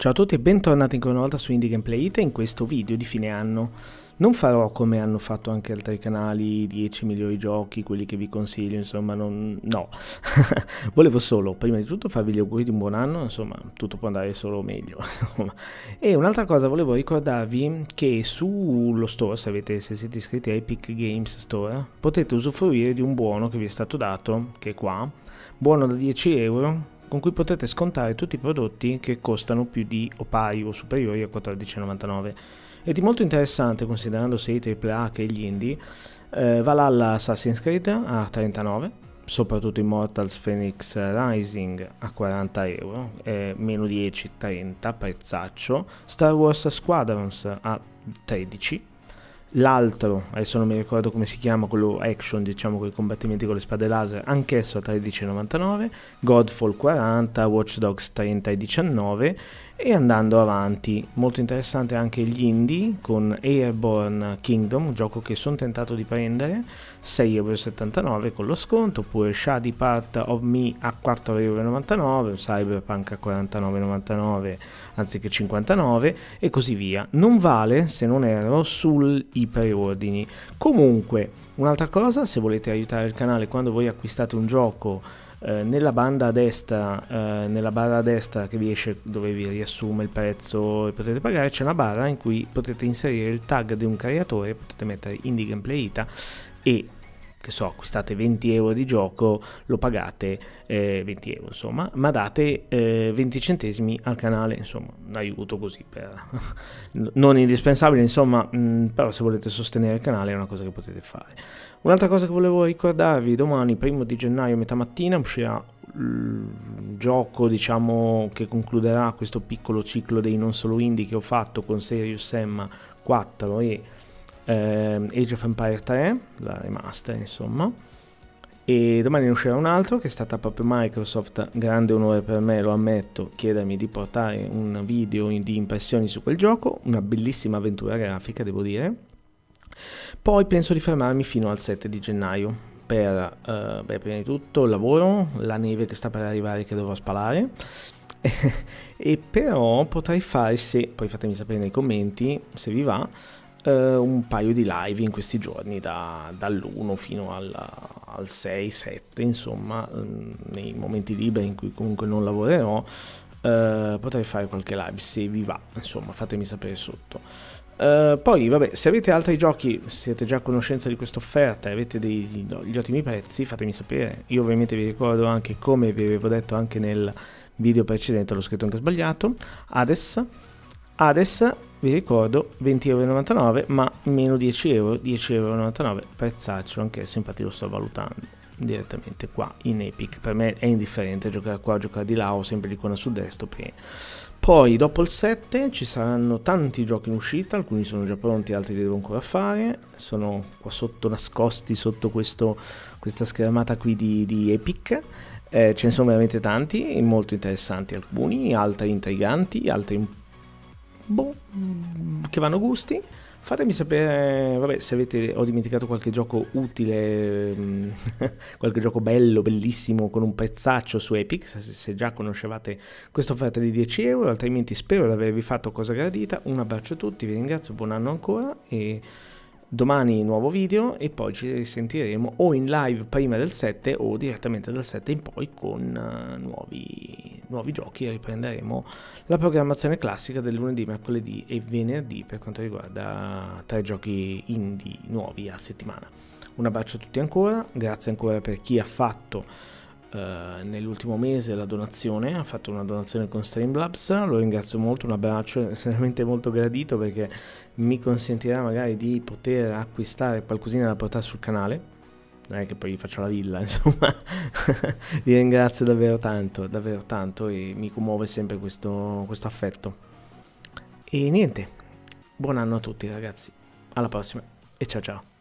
Ciao a tutti e bentornati ancora una volta su Indie Gameplay Ita in questo video di fine anno. Non farò come hanno fatto anche altri canali, 10 migliori giochi, quelli che vi consiglio, insomma, non... no. Volevo solo, prima di tutto, farvi gli auguri di un buon anno, insomma, tutto può andare solo meglio. e un'altra cosa, volevo ricordarvi che sullo store, se, avete, se siete iscritti a Epic Games Store, potete usufruire di un buono che vi è stato dato, che è qua, buono da 10 euro, con cui potete scontare tutti i prodotti che costano più di o pari o superiori a 14,99. Ed è molto interessante considerando sia i AAA che gli indie, eh, Valhalla Assassin's Creed a 39, soprattutto Immortals Phoenix Rising a 40 euro, eh, meno 10, 30, prezzaccio, Star Wars Squadrons a 13, l'altro, adesso non mi ricordo come si chiama, quello action, diciamo, con i combattimenti con le spade laser, anch'esso a 13,99, Godfall 40, Watch Dogs 19, e andando avanti, molto interessante anche gli indie con Airborne Kingdom, un gioco che sono tentato di prendere, 6,79€ con lo sconto, oppure Shady Part of Me a 4,99€, Cyberpunk a 49,99€ anziché 59 e così via. Non vale, se non erro, sui preordini. Comunque, un'altra cosa, se volete aiutare il canale quando voi acquistate un gioco eh, nella banda a destra, eh, nella barra a destra che vi esce dove vi riassume il prezzo e potete pagare, c'è una barra in cui potete inserire il tag di un creatore, potete mettere indie gameplay ita e che so, acquistate 20 euro di gioco, lo pagate eh, 20 euro, insomma, ma date eh, 20 centesimi al canale, insomma, un aiuto così, per... non indispensabile, insomma, mh, mm, però se volete sostenere il canale è una cosa che potete fare. Un'altra cosa che volevo ricordarvi, domani, primo di gennaio, metà mattina, uscirà il gioco diciamo che concluderà questo piccolo ciclo dei non solo indie che ho fatto con Serious Sam 4 e ehm, Age of Empire 3, la remaster insomma, e domani ne uscirà un altro che è stata proprio Microsoft, grande onore per me, lo ammetto, chiedermi di portare un video di impressioni su quel gioco, una bellissima avventura grafica devo dire. Poi penso di fermarmi fino al 7 di gennaio per, eh, beh, prima di tutto il lavoro, la neve che sta per arrivare che dovrò spalare e però potrei fare se, poi fatemi sapere nei commenti se vi va, eh, un paio di live in questi giorni, da, dall'1 fino alla, al 6-7, insomma, mm, nei momenti liberi in cui comunque non lavorerò, eh, potrei fare qualche live se vi va, insomma, fatemi sapere sotto. Eh, poi, vabbè, se avete altri giochi, siete già a conoscenza di questa offerta e avete degli ottimi prezzi, fatemi sapere. Io ovviamente vi ricordo anche come vi avevo detto anche nel video precedente, l'ho scritto anche sbagliato, Hades. Hades vi ricordo 20,99€ ma meno 10 euro 10,99€ prezzaccio anch'esso infatti lo sto valutando direttamente qua in Epic per me è indifferente giocare qua giocare di là o sempre l'icona sul desktop e... poi dopo il 7 ci saranno tanti giochi in uscita alcuni sono già pronti altri li devo ancora fare sono qua sotto nascosti sotto questo, questa schermata qui di, di Epic eh, ce ne sono veramente tanti molto interessanti alcuni altri intriganti altri un boh, mm, che vanno gusti. Fatemi sapere, vabbè, se avete, ho dimenticato qualche gioco utile, mm, qualche gioco bello, bellissimo, con un pezzaccio su Epic, se, se già conoscevate questa offerta di 10 euro, altrimenti spero di avervi fatto cosa gradita. Un abbraccio a tutti, vi ringrazio, buon anno ancora e domani nuovo video e poi ci risentiremo o in live prima del 7 o direttamente dal 7 in poi con uh, nuovi nuovi giochi riprenderemo la programmazione classica del lunedì, mercoledì e venerdì per quanto riguarda tre giochi indie nuovi a settimana. Un abbraccio a tutti ancora, grazie ancora per chi ha fatto eh, nell'ultimo mese la donazione, ha fatto una donazione con Streamlabs, lo ringrazio molto, un abbraccio estremamente molto gradito perché mi consentirà magari di poter acquistare qualcosina da portare sul canale non è che poi gli faccio la villa, insomma, vi ringrazio davvero tanto, davvero tanto e mi commuove sempre questo, questo affetto. E niente, buon anno a tutti ragazzi, alla prossima e ciao ciao.